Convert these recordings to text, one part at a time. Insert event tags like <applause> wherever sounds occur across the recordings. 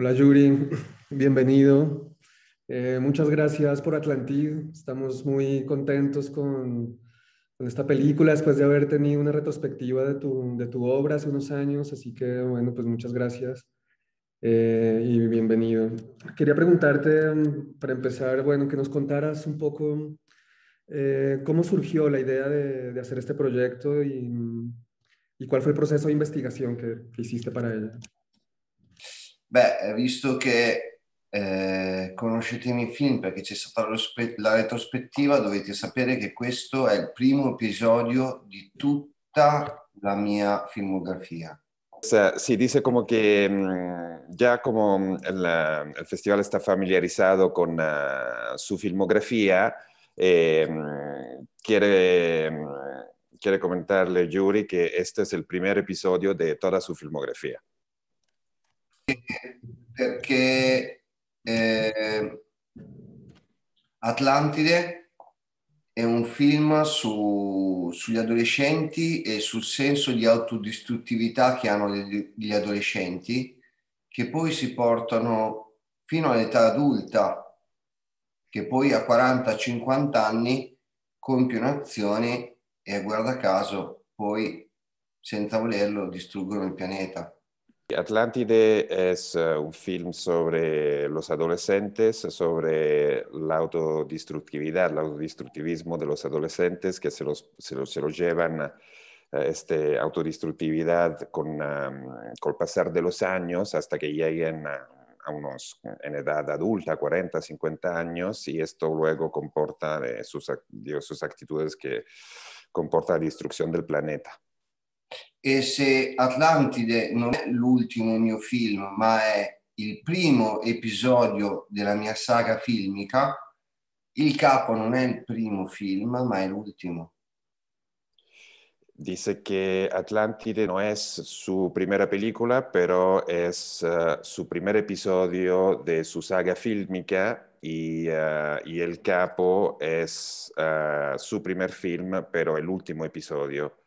Hola Yuri, bienvenido. Eh, muchas gracias por Atlantid. Estamos muy contentos con, esta película después de haber tenido una retrospectiva de tu, obra hace unos años. Así que, bueno, pues muchas gracias eh, y bienvenido. Quería preguntarte, mm, para empezar, bueno, que nos contaras un poco eh, cómo surgió la idea de, hacer este proyecto y, cuál fue el proceso de investigación que, hiciste para ello. Beh, eh, visto che eh, conoscete i film perché c'è stata la retrospettiva, dovete sapere che questo è il primo episodio di tutta la mia filmografia. Sí, dice como que ya mm, como el, mm, el festival está familiarizado con uh, su filmografía, eh, mm, quiere, quiere comentarle Yuri que este es el primer episodio de toda su filmografía perché eh, Atlantide è un film su, sugli adolescenti e sul senso di autodistruttività che hanno gli, adolescenti che poi si portano fino all'età adulta che poi a 40-50 anni compiono azioni e guarda caso poi senza volerlo distruggono il pianeta. Atlántide es eh, un film sobre los adolescentes, sobre la autodestructividad, el autodestructivismo de los adolescentes que se lo se llevan este, autodestructividad con, el pasar de los años hasta que lleguen a, unos en edad adulta, 40, 50 años, y esto luego comporta eh, sus, sus actitudes que comporta la destrucción del planeta. e se Atlantide non è l'ultimo mio film, ma è il primo episodio della mia saga filmica, Il capo non è il primo film, ma è l'ultimo. Dice che Atlantide non è su prima película, pero è uh, eh, su primer episodio della su saga filmica e uh, y Capo è uh, eh, su primo film, pero è l'ultimo episodio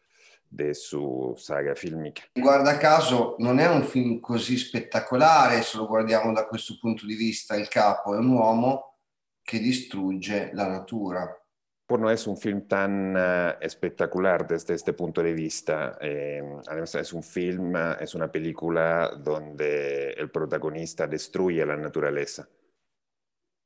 de su saga filmica. Guarda caso, non è un film così spettacolare se lo guardiamo da questo punto di vista. Il capo è un uomo che distrugge la natura. Por non è un film tan uh, eh, espectacular desde este punto di vista. Eh, además, un film, è una pellicola dove il protagonista distrugge la naturaleza.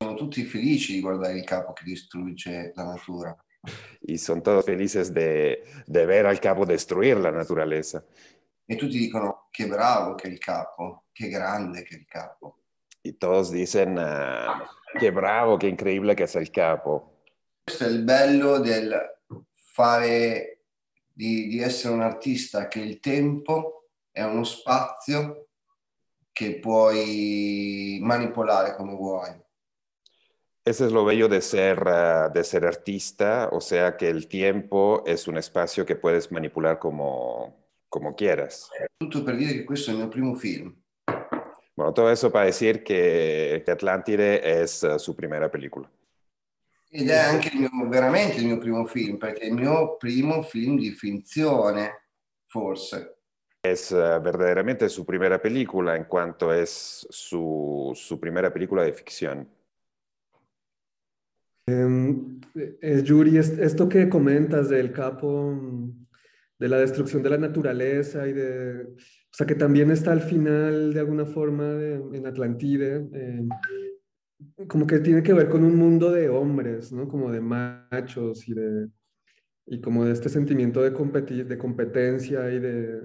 Sono tutti felici di guardare il capo che distrugge la natura. <laughs> y son todos felices de, de ver al capo destruir la naturaleza. E tutti dicono che bravo che è il capo, che grande che è il capo. Y todos dicen uh, ah, che bravo, che increíble che è il capo. Questo è il bello del fare, di, di essere un artista, che il tempo è uno spazio che puoi manipolare come vuoi. Ese es lo bello de ser, ah, de ser artista, o sea que el tiempo es un espacio que puedes manipular como, como quieras. Tutto per que questo il mio primo film. Bueno, todo eso para decir que Atlantide es ah, su primera película. Y es anche il mio, veramente film, porque es il mio primo film di finzione, forse. Es ah, verdaderamente su primera película, en cuanto es su, su primera película de ficción. Em, eh, Yuri, esto que comentas del capo, mm, de la destrucción de la naturaleza y de... O sea, que también está al final, de alguna forma, en Atlantide, em, como que tiene que ver con un mundo de hombres, ¿no? Como de machos y de... Y como de este sentimiento de de competencia y de,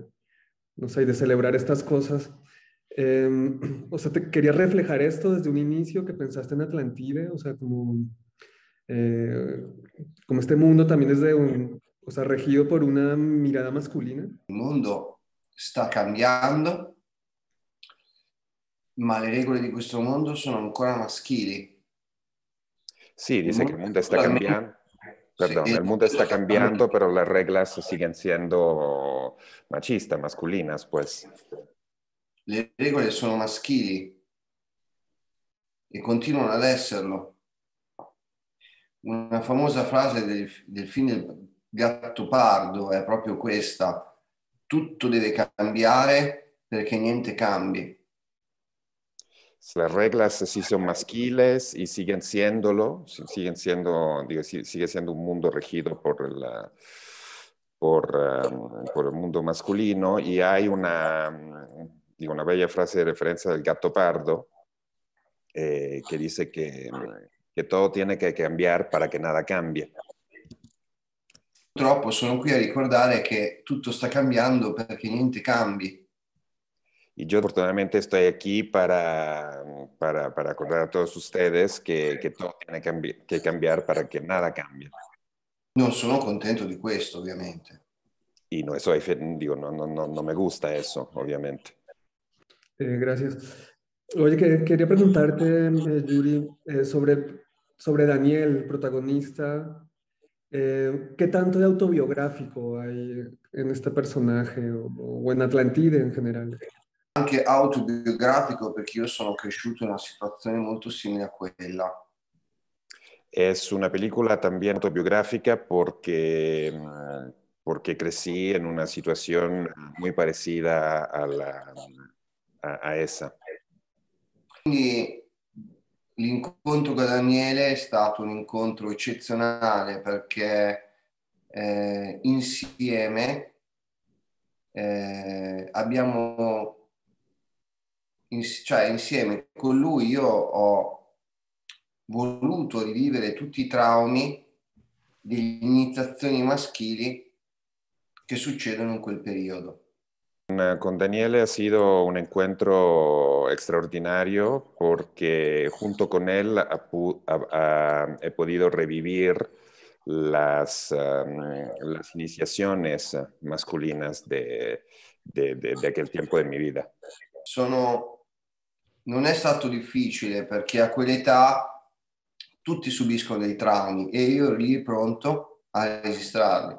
no sé, y de celebrar estas cosas. Em, <clears throat> o sea, te quería reflejar esto desde un inicio que pensaste en Atlantide, o sea, como eh, como este mundo también es de un, o sea, regido por una mirada masculina. El mundo está cambiando, ma le regole di questo mondo sono ancora maschili. Sí, dice que el mundo está cambiando. Perdón, el mundo está cambiando, pero las reglas siguen siendo machistas, masculinas, pues. las reglas son masculinas y e continuano ad esserlo. una famosa frase del, del film Gatto Pardo è proprio questa, tutto deve cambiare perché niente cambi. Le reglas sí sono masquiles e siguen siéndolo, siguen siendo, digo, sigue siendo un mondo regido por la, por, um, por, el mundo masculino y hay una, digo, una bella frase di referenza del gatto pardo eh, que dice che que todo tiene que cambiar para que nada cambie. Purtroppo sono qui a ricordare que tutto está cambiando que niente cambi. Y yo afortunadamente estoy aquí para, para, para a todos ustedes que, que todo tiene que cambiar para que nada cambie. No sono contento de esto, obviamente. Y no, eso, digo, no, no, no, me gusta eso, obviamente. Eh, gracias. Oye, quería preguntarte, eh, Yuri, eh, sobre, sobre Daniel, protagonista. Eh, ¿Qué tanto de autobiográfico hay en este personaje o, en Atlantide en general? Anche autobiografico perché sono cresciuto in una situazione molto simile a quella. Es una película también autobiográfica porque, porque crecí en una situación muy parecida a, la, a esa. Quindi l'incontro con Daniele è stato un incontro eccezionale perché eh, insieme eh, abbiamo, in, cioè insieme con lui io ho voluto rivivere tutti i traumi delle iniziazioni maschili che succedono in quel periodo Con Daniele ha sido un encuentro extraordinario porque junto con él he podido revivir las, iniciaciones masculinas de aquel tiempo de mi vida. Sono... Non è stato difficile perché a quell'età tutti subiscono dei traumi e io ero lì pronto a registrarli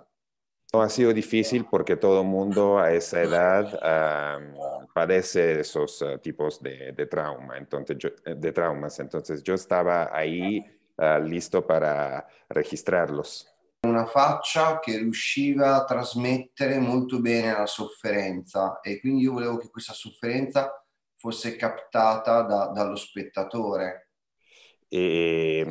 No, ha sido difícil porque todo mundo a esa edad um, padece esos eh, tipos de, de trauma, entonces yo, eh, de traumas. Entonces yo estaba ahí uh, listo para registrarlos. Una faccia che riusciva a trasmettere molto bene la sofferenza e quindi io volevo che questa sofferenza fosse captata da, dallo spettatore. Eh,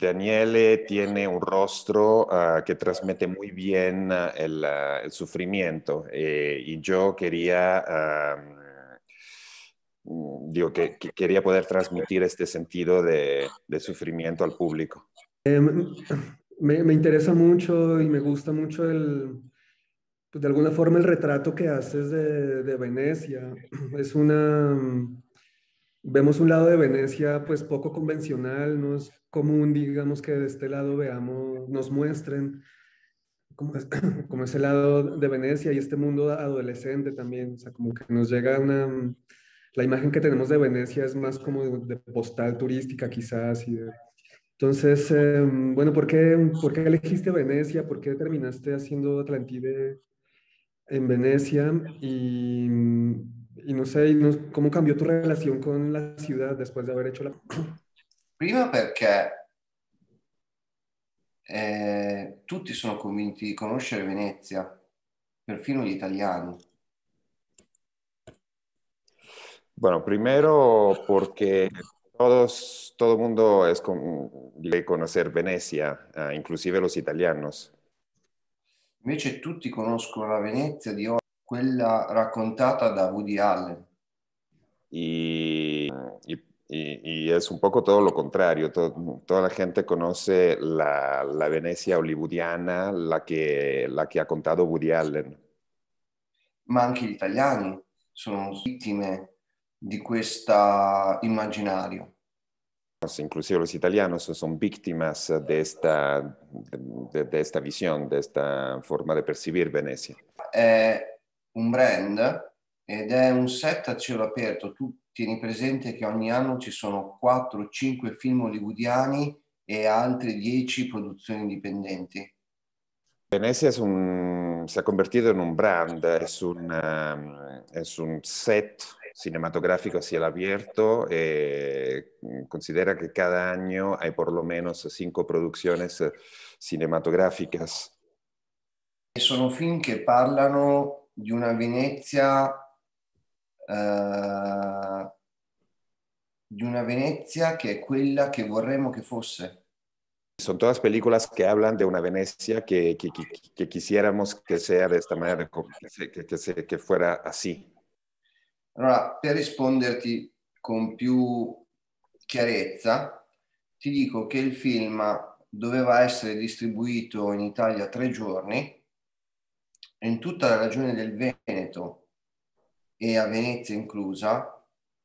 Daniele tiene un rostro ah, que transmite muy bien ah, ah, el, sufrimiento eh, y yo quería, mm, digo, que, quería poder transmitir este sentido de, sufrimiento al público. Em, me, interesa mucho y me gusta mucho el, pues, de alguna forma el retrato que haces de, de Venecia. Es una Vemos un lado de Venecia pues poco convencional, no es común, digamos, que de este lado veamos, nos muestren como es, <coughs> como ese lado de Venecia y este mundo adolescente también, o sea, como que nos llega una, mm, la imagen que tenemos de Venecia es más como de, postal turística quizás. Y entonces, eh, mm, bueno, ¿por qué, mm, ¿por qué elegiste Venecia? ¿Por qué terminaste haciendo Atlantide en Venecia? Y y no sé, ¿cómo cambió tu relación con la ciudad después de haber hecho la... Prima perché eh, tutti sono convinti di conoscere Venezia, perfino gli italiani. Bueno, primero porque todos, todo mundo es con, debe conocer Venecia, ah, inclusive los italianos. Invece tutti conoscono la Venezia di oggi quella raccontata da Woody Allen. Y, y, y es un poco todo lo contrario. Todo, toda la gente conoce la, la, Venecia hollywoodiana, la que, la que ha contado Woody Allen. Ma anche gli italiani sono vittime di questo immaginario. Inclusive los italianos son víctimas de esta, de, de esta visión, de esta forma de percibir Venecia. Eh, un brand ed è un set a cielo aperto. Tu tieni presente che ogni anno ci sono 4-5 film hollywoodiani e altre 10 produzioni indipendenti. Venecia un, si è convertito in un brand, es un, es ehm, un set cinematografico hacia el abierto. Eh, considera che cada anno hai por lo menos cinco producciones cinematográficas. Sono film che parlano di una Venezia eh, di una Venezia que es quella che vorremmo che fosse. Son todas películas que hablan de una Venecia que, que, que, que quisiéramos que sea de esta manera, que, fuera así. Allora, per risponderti con più chiarezza, ti dico che il film doveva essere distribuito in Italia tre giorni, in tutta la regione del Veneto e a Venezia inclusa,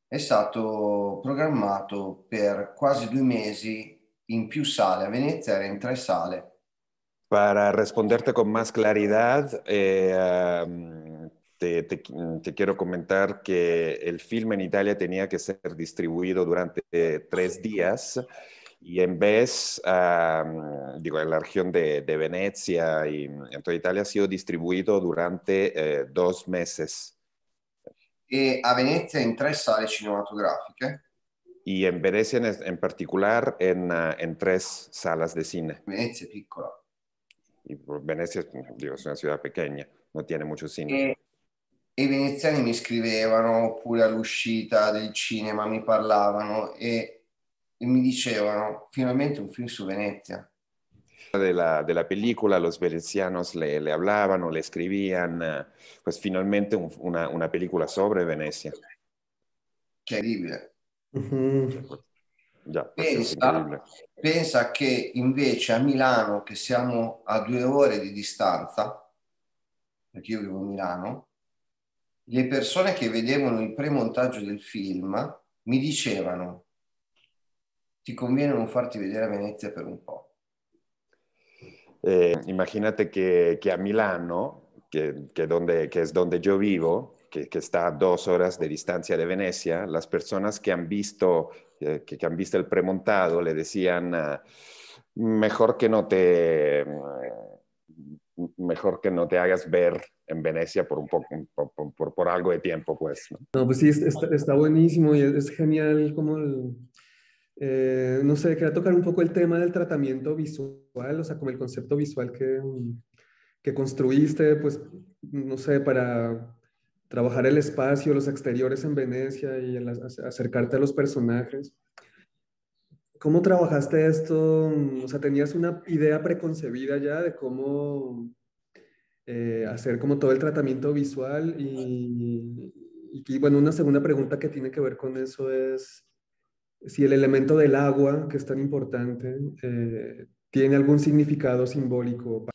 è stato programmato per quasi due mesi in più sale. A Venezia era in tre sale. Per risponderti con più claridad, eh, um, te, te, te, quiero comentar que el filme en Italia tenía che essere distribuito durante eh, tre días. Y en vez, digo, en la región de, Venecia y en toda Italia ha sido distribuido durante eh, dos meses. Y e a Venecia en tres salas cinematográficas. Y en Venecia en, particular en, ah, en, tres salas de cine. Venecia es pequeña. Venecia digo, es una ciudad pequeña, no tiene mucho cine. Y los e, e i veneziani mi scrivevano oppure all'uscita del cinema me parlavano e e mi dicevano finalmente un film su Venezia. Della, della pellicola, los venezianos le, le hablaban, le escribían, pues finalmente un, una, una, película sobre Venezia. Incredibile. Mm-hmm. Già, pensa, pensa, che invece a Milano, che siamo a due ore di distanza, perché io vivo a Milano, le persone che vedevano il premontaggio del film mi dicevano te conviene no farti vedere a Venecia, per un poco. Eh, imagínate que, a Milano, que, donde, que es donde yo vivo, que, está a dos horas de distancia de Venecia, las personas que han visto, eh, que, han visto el premontado le decían, ah, mejor que no te... Mm, mejor que no te hagas ver en Venecia por, un poco, por, por, algo de tiempo, pues. ¿no? pues sí, está, está, buenísimo y es, genial como eh, no sé, quería tocar un poco el tema del tratamiento visual, o sea, como el concepto visual que, mm, construiste, pues, no sé, para trabajar el espacio, los exteriores en Venecia y acercarte a los personajes. ¿Cómo trabajaste esto? Mm, o sea, ¿tenías una idea preconcebida ya de cómo eh, hacer como todo el tratamiento visual? y, bueno, una segunda pregunta que tiene que ver con eso es, si el elemento del agua, que es tan importante, eh, tiene algún significado simbólico.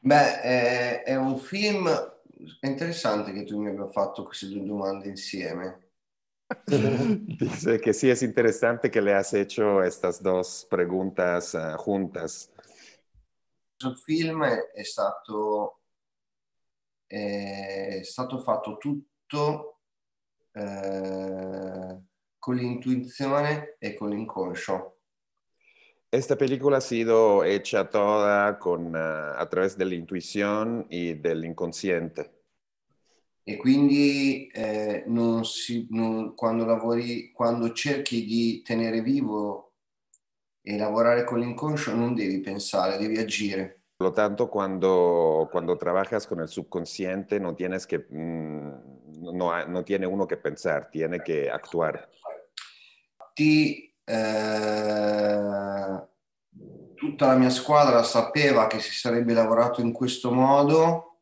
Beh, è, eh, è un film interessante che tu mi abbia fatto queste due domande insieme. <laughs> Dice che sì, è interessante che le hai fatto queste due domande uh, juntas. Questo film è stato, eh, è stato fatto tutto eh, con l'intuizione e con l'inconscio. Esta película ha sido hecha toda con, uh, a través de la intuición y del inconsciente. E quindi eh, non si, non, quando, lavori, quando cerchi di tenere vivo e lavorare con l'inconscio non devi pensare, devi agire. Por lo tanto, cuando, cuando trabajas con el subconsciente, no tienes que, mm, no, no tiene uno que pensar, tiene que actuar infatti eh, tutta la mia squadra sapeva che si sarebbe lavorato in questo modo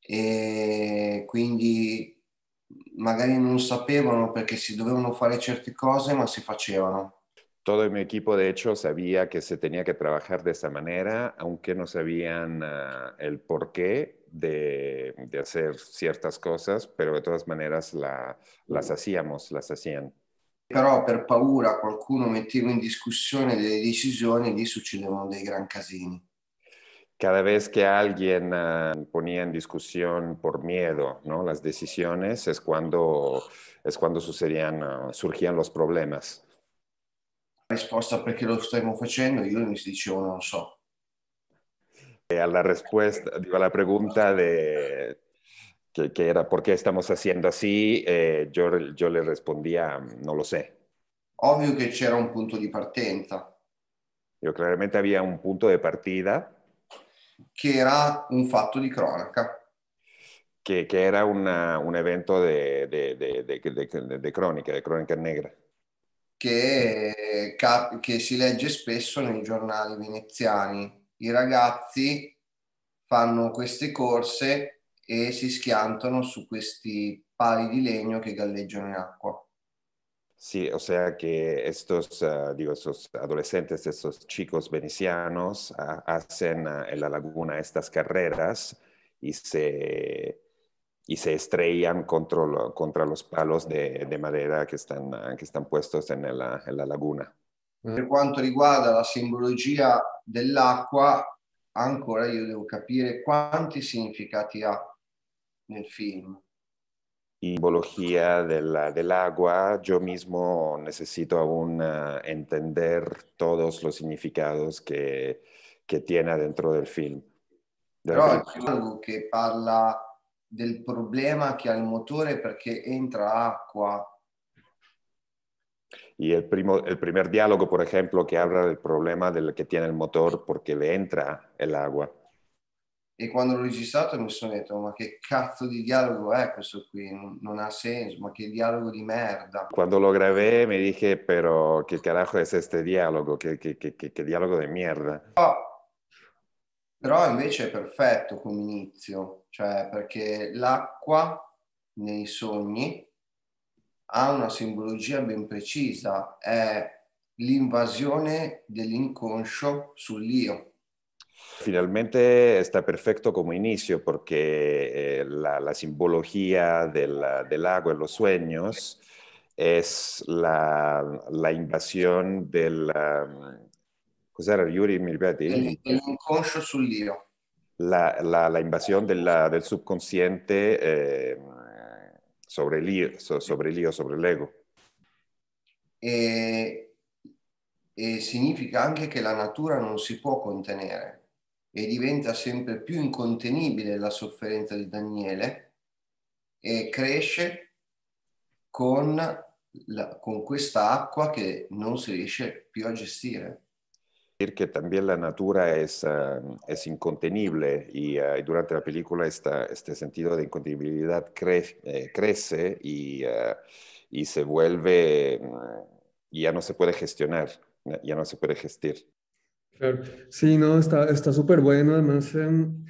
e quindi magari non sapevano perché si dovevano fare certe cose, ma si facevano. Todo il mio equipo, de hecho, sabía che se tenía que trabajar de esa manera, aunque no sabían uh, el porqué de, de hacer ciertas cosas, pero de todas maneras la, las hacíamos, las hacían però per paura qualcuno metteva in discussione delle decisioni, lì succedevano dei gran casini. Cada vez que alguien eh, ponía en discusión por miedo ¿no? las decisiones es cuando, es cuando sucedían, eh, surgían los problemas. La risposta perché lo stiamo facendo, io mi dicevo non so. E alla risposta, alla pregunta de que, que era, ¿por qué estamos haciendo así? Eh, yo, yo le respondía, no lo sé. Ovvio che c'era un punto di partenza. Io chiaramente avevo un punto di partita. Che era un fatto di cronaca. Che, che era una, un evento di cronaca, di cronaca negra. Che, che si legge spesso nei giornali veneziani. I ragazzi fanno queste corse e si schiantano su questi pali di legno che galleggiano in acqua. Sí, o sea que estos, uh, digo, estos adolescentes, estos chicos venecianos uh, hacen uh, en la laguna estas carreras y se, y se estrellan contra, lo, contra los palos de, de madera que están, que están puestos en la, en la laguna. Per quanto riguarda la simbologia dell'acqua, ancora io devo capire quanti significati ha el film. Simbología de del agua, yo mismo necesito aún ah, entender todos los significados que, tiene dentro del film. Pero Però algo que parla del problema que al motor motore entra agua. Y el, primo, el, primer diálogo, por ejemplo, que habla del problema del que tiene el motor porque le entra el agua. e quando l'ho registrato mi sono detto ma che cazzo di dialogo è questo qui non, non ha senso ma che dialogo di merda quando lo grabé mi dije pero che carajo es este diálogo che, qué, qué, qué diálogo de mierda però, però invece è perfetto come inizio cioè perché l'acqua nei sogni ha una simbologia ben precisa è l'invasione dell'inconscio sull'io Finalmente está perfecto como inicio porque eh, la, simbología del, del, agua en los sueños es la, la invasión del... Um, era Yuri El, inconscio sul La, invasión del, subconsciente eh, sobre, el lío, sobre el lío, sobre el ego. Y eh, significa anche que la natura non si può contenere. e diventa sempre più incontenibile la sofferenza di Daniele e cresce con, la, con questa acqua che non si riesce più a gestire. que anche la natura è, uh, eh, es incontenible uh, y, durante la película questo este di incontenibilità cre eh, crece e, uh, y, se vuelve, mm, ya no se puede gestionar, ya non si può gestire. Sí, no, está súper bueno. Además, em,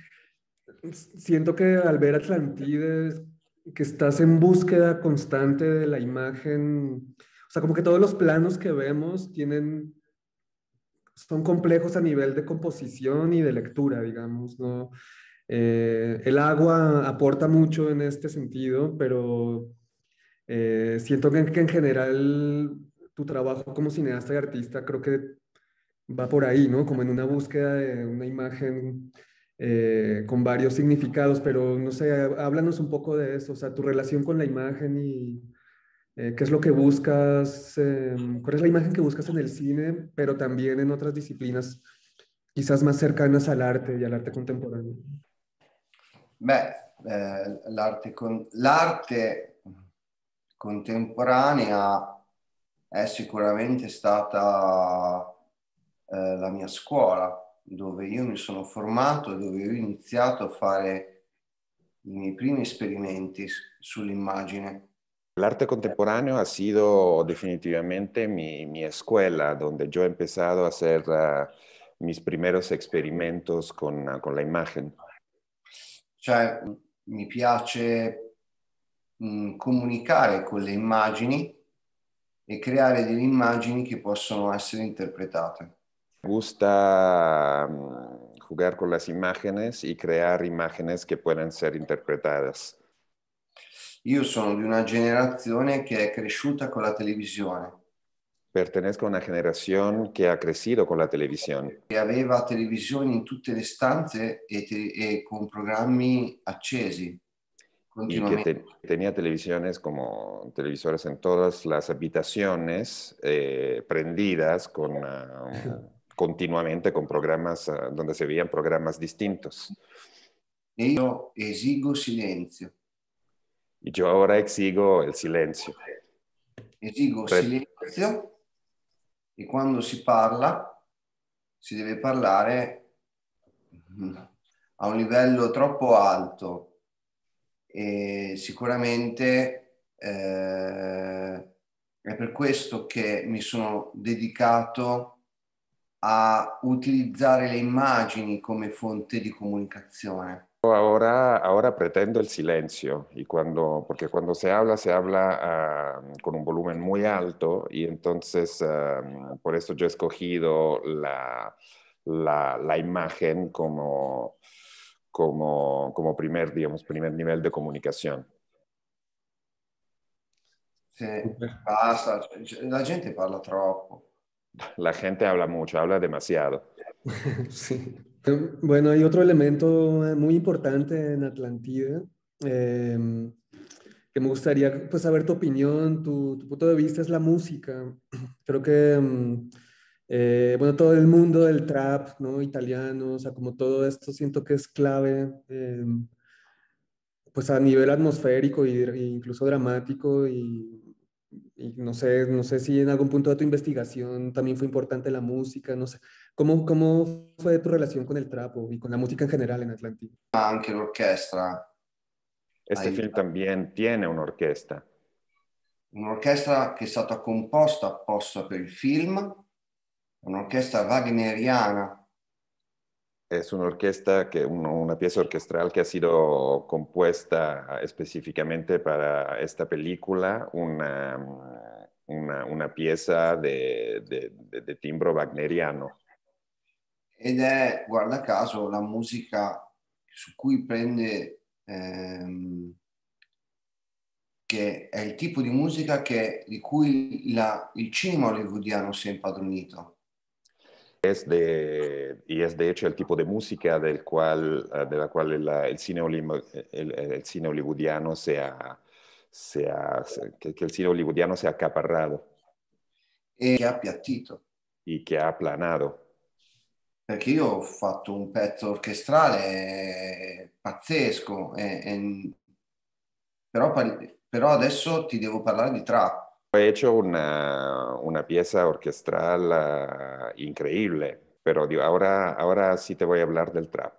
siento que al ver Atlantides, que estás en búsqueda constante de la imagen, o sea, como que todos los planos que vemos tienen, son complejos a nivel de composición y de lectura, digamos, ¿no? Eh, el agua aporta mucho en este sentido, pero eh, siento que en general tu trabajo como cineasta y artista creo que va por ahí, ¿no? Como en una búsqueda de una imagen eh, con varios significados, pero no sé, háblanos un poco de eso, o sea, tu relación con la imagen y eh, qué es lo que buscas, em, cuál es la imagen que buscas en el cine, pero también en otras disciplinas quizás más cercanas al arte y al arte contemporáneo. Beh, el eh, con, contemporáneo es, seguramente, sicuramente stata Eh, la mia scuola, dove io mi sono formato e dove ho iniziato a fare i miei primi esperimenti sull'immagine. L'arte contemporanea ha sido definitivamente mi, mi escuela, donde yo he empezado a hacer uh, eh, mis primeros experimentos con, uh, con la imagen. Cioè, mi piace mh, mm, comunicare con le immagini e creare delle immagini che possono essere interpretate. gusta mm, jugar con las imágenes y crear imágenes que puedan ser interpretadas. Yo soy de una generación que ha crecido con la televisión. Pertenezco a una generación que ha crecido con la televisión. Que aveva televisión en todas las stanze y e e con programas accesi. Y que tenía televisiones como televisores en todas las habitaciones eh, prendidas con continuamente con programmi eh, dove si veían programmi distinti. Y yo exigo silencio. Y yo ahora exigo il silenzio. Esigo Pre silencio y cuando si parla si deve parlare mm, a un livello troppo alto e sicuramente eh, è per questo che mi sono dedicato a a utilizzare le immagini come fonte di comunicazione? Ahora, ora pretendo il silenzio, y cuando, porque cuando se habla, se habla uh, con un volumen muy alto, y entonces uh, por eso yo he escogido la, la, la imagen como, como, como, primer, digamos, primer nivel de comunicación. Sí, basta, la gente parla troppo. la gente habla mucho, habla demasiado. <laughs> Sí. Bueno, hay otro elemento muy importante en Atlantida em, que me gustaría pues, saber tu opinión, tu, punto de vista es la música. <clears throat> Creo que, em, eh, bueno, todo el mundo del trap, ¿no? Italiano, o sea, como todo esto siento que es clave, em, pues a nivel atmosférico e incluso dramático y no sé, si en algún punto de tu investigación también fue importante la música, no sé. ¿Cómo, fue tu relación con el trapo y con la música en general en Atlántico? Anche orquesta. Este film también tiene una orquesta. orquesta que que stata composta apposta para film, film, orquesta wagneriana es una orquesta, que, una pieza orquestral que ha sido compuesta específicamente para esta película, una, una, una pieza de, de, de, de, timbro wagneriano. Ed è, guarda caso, la musica su cui prende, ehm, che è il tipo di musica che, di cui la, il cinema hollywoodiano si è impadronito es de, y es de hecho cioè el tipo de música del cual, eh, de la cual el, el cine, el, eh, el eh, cine hollywoodiano se ha, se ha que, que, el cine hollywoodiano se ha acaparrado. E che ha appiattito. E che ha aplanado. Perché io ho fatto un pezzo orchestrale pazzesco, e, e, però, però adesso ti devo parlare di trap. He hecho una, una pieza orquestral ah, increíble, pero ahora ahora ahora sí te voy a hablar del trap.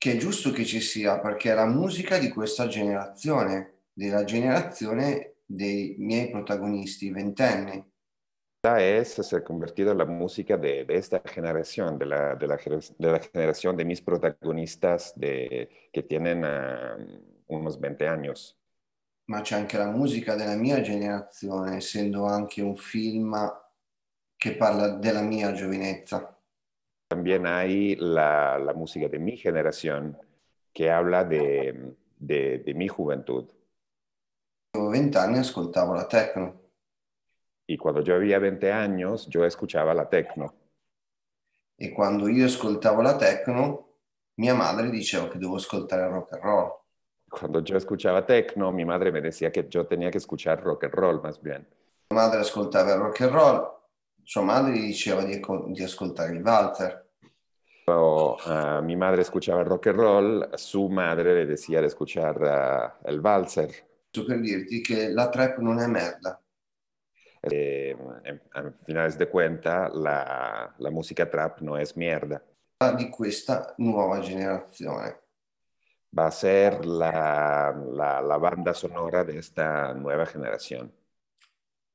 Que es justo que ci sia, porque música la esta generación de la generación de mis protagonistas, protagonisti La Es, se ha convertido en la música de, esta generación, de la, de, la, generación de mis protagonistas que tienen ah, unos 20 años. ma c'è anche la musica della mia generazione, essendo anche un film che parla della mia giovinezza. También hay la, la música de mi generación que habla de, de, de mi juventud. Avevo 20 anni ascoltavo la techno. Y cuando yo había 20 años, yo escuchaba la techno. E quando io ascoltavo la techno, mia madre diceva che dovevo ascoltare il rock and roll cuando yo escuchaba techno, mi madre me decía que yo tenía que escuchar rock and roll más bien. Mia madre ascoltava rock and roll, sua madre gli diceva di, di ascoltare il Walter. Cuando uh, eh, mi madre escuchaba rock and roll, su madre le decía de escuchar uh, el Walzer. Per dirti che la trap non è merda. Eh, a finales de cuenta, la, la musica trap non è mierda. Di questa nuova generazione va a ser la, la, la banda sonora de esta nuova generazione.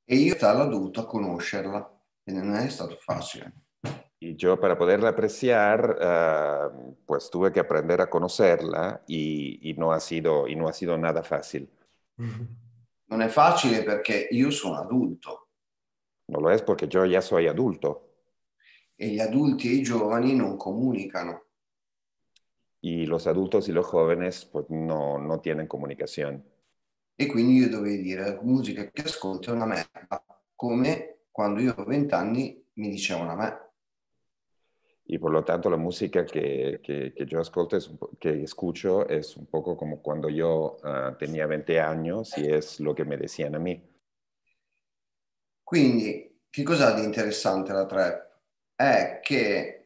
E io l'ho dovuto conoscerla e non è stato facile. E io per poterla apreciare, uh, pues tuve che aprender a conocerla e non ha sido, y no ha sido nada facile. Non è facile perché io sono adulto. Non lo è perché io già sono adulto. E gli adulti e i giovani non comunicano y los adultos y los jóvenes pues, no, no tienen comunicación. E quindi io dovevo dire, la musica che ascolto è una merda, come quando io a 20 anni mi dicevano a me. E por lo tanto la música que, que, ascolto, es, escucho, es un poco como cuando yo uh, tenía 20 años y es lo que me decían a mí. Quindi, che cos'ha di interessante la trap? È che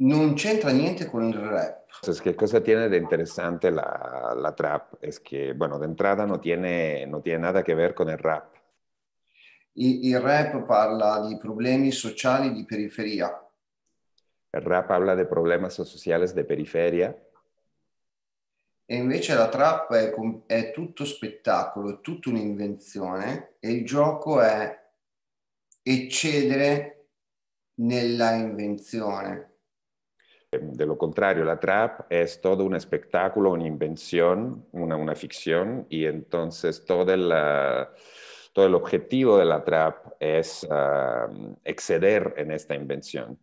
non c'entra niente con il rap. Cioè, Entonces, ¿qué cosa tiene de interesante la, la trap? Es que, bueno, de entrada no tiene, no tiene nada que ver con el rap. Il, il rap parla di problemi sociali di periferia. El rap habla de problemas sociales de periferia. E invece la trap è, è tutto spettacolo, è tutta un'invenzione e il gioco è eccedere nella invenzione. Eh, de lo contrario, la trap es todo un espectáculo, una invención, una, una ficción, y entonces todo el, todo el objetivo de la trap es uh, exceder en esta invención,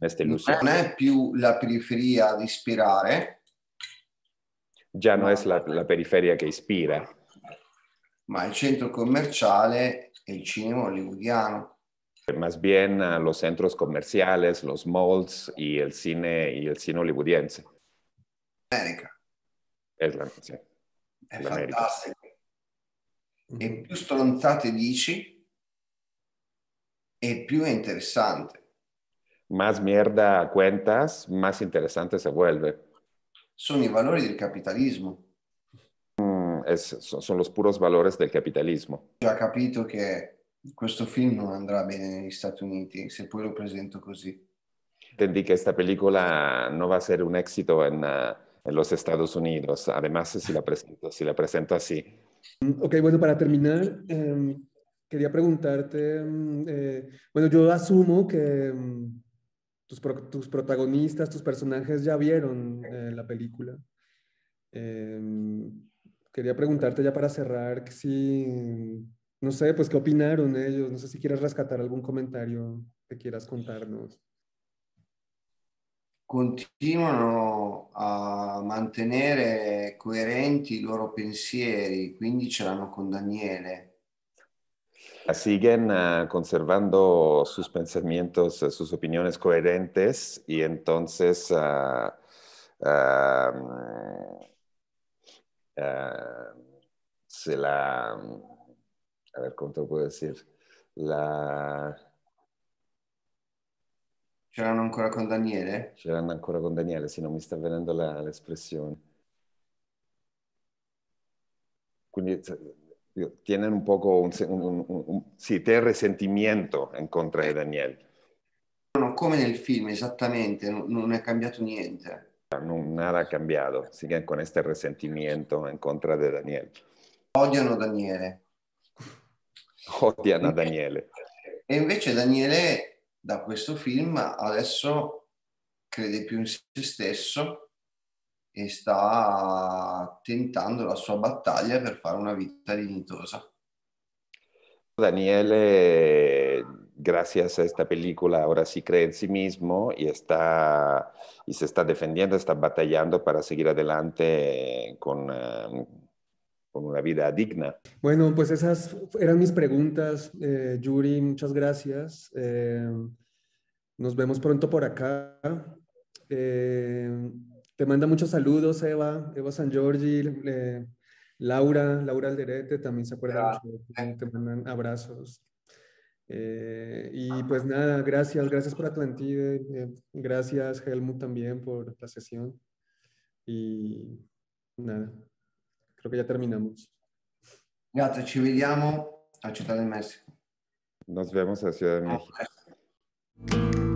en esta ilusión. No es più la periferia de inspirar. Ya no es la, la periferia que inspira. Ma il centro commerciale e il cinema hollywoodiano. Este, más bien a los centros comerciales, los malls y el cine y el cine hollywoodiense. América Es la, sí. Es fantástico. Y più stronzate dici, e più Más mierda cuentas, más interesante se vuelve. Son los valores del capitalismo. Mm, son, los puros valores del capitalismo. Ya capito que... Este film non andrà bene negli Estados Unidos, si poi lo presento così. Entendí que esta película no va a ser un éxito en, en eh, los Estados Unidos, además si la presento, si la presento así. Mm, ok, bueno, para terminar, em, quería preguntarte, mm, eh, bueno, yo asumo que mm, tus, tus, protagonistas, tus personajes ya vieron eh, la película. Em, quería preguntarte ya para cerrar si no sé, pues qué opinaron ellos. No sé si quieres rescatar algún comentario que quieras contarnos. Continuano a mantener coerenti i loro pensieri, quindi ce con Daniele. Siguen ah, conservando sus pensamientos, sus opiniones coherentes y entonces ah, ah, se la a ver cómo te lo puedo decir, la... C'erano ancora con Daniele? C'erano ancora con Daniele, sì, non mi sta venendo la, l'espressione. Quindi tienen un poco un, un, un, un sì, te resentimiento in contra di Daniele. No, come nel film, esattamente, non è cambiato niente. No, nada ha cambiato, siguen con este resentimiento in contra di Daniele. Odiano Daniele odiano Daniele. E invece Daniele da questo film adesso crede più in se stesso e sta tentando la sua battaglia per fare una vita dignitosa. Daniele, grazie a esta película, ahora sí cree en sí mismo e si sta difendendo, sta battagliando per batallando adelante con... Uh, con una vida digna. Bueno, pues esas eran mis preguntas, eh, Yuri, muchas gracias. Eh, nos vemos pronto por acá. Eh, te manda muchos saludos, Eva, Eva San Giorgi, Laura, Laura Alderete, también se acuerdan te mandan abrazos. y pues nada, gracias, gracias por Atlantide, gracias Helmut también por la sesión y nada. Creo que ya terminamos. Grazie, ci vediamo a Ciudad de México. Nos vemos a Ciudad de México.